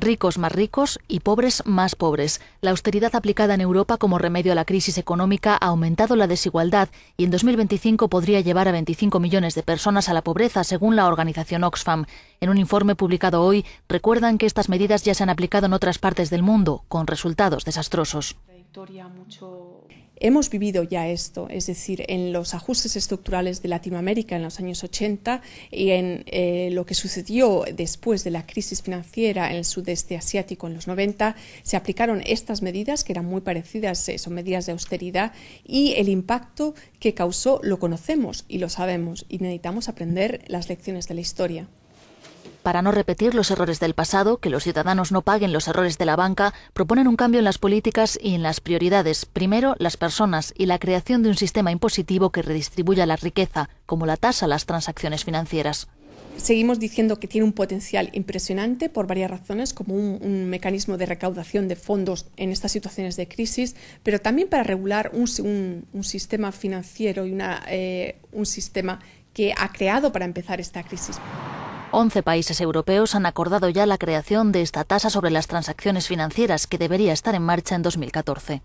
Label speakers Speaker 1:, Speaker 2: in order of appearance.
Speaker 1: ricos más ricos y pobres más pobres. La austeridad aplicada en Europa como remedio a la crisis económica ha aumentado la desigualdad y en 2025 podría llevar a 25 millones de personas a la pobreza, según la organización Oxfam. En un informe publicado hoy, recuerdan que estas medidas ya se han aplicado en otras partes del mundo, con resultados desastrosos.
Speaker 2: Hemos vivido ya esto, es decir, en los ajustes estructurales de Latinoamérica en los años 80 y en eh, lo que sucedió después de la crisis financiera en el sudeste asiático en los 90, se aplicaron estas medidas que eran muy parecidas, eh, son medidas de austeridad y el impacto que causó lo conocemos y lo sabemos y necesitamos aprender las lecciones de la historia
Speaker 1: para no repetir los errores del pasado, que los ciudadanos no paguen los errores de la banca, proponen un cambio en las políticas y en las prioridades. Primero, las personas y la creación de un sistema impositivo que redistribuya la riqueza, como la tasa a las transacciones financieras
Speaker 2: seguimos diciendo que tiene un potencial impresionante por varias razones, como un, mecanismo de recaudación de fondos en estas situaciones de crisis, pero también para regular un, sistema financiero y eh, un sistema que ha creado para empezar esta crisis.
Speaker 1: Once países europeos han acordado ya la creación de esta tasa sobre las transacciones financieras que debería estar en marcha en 2014.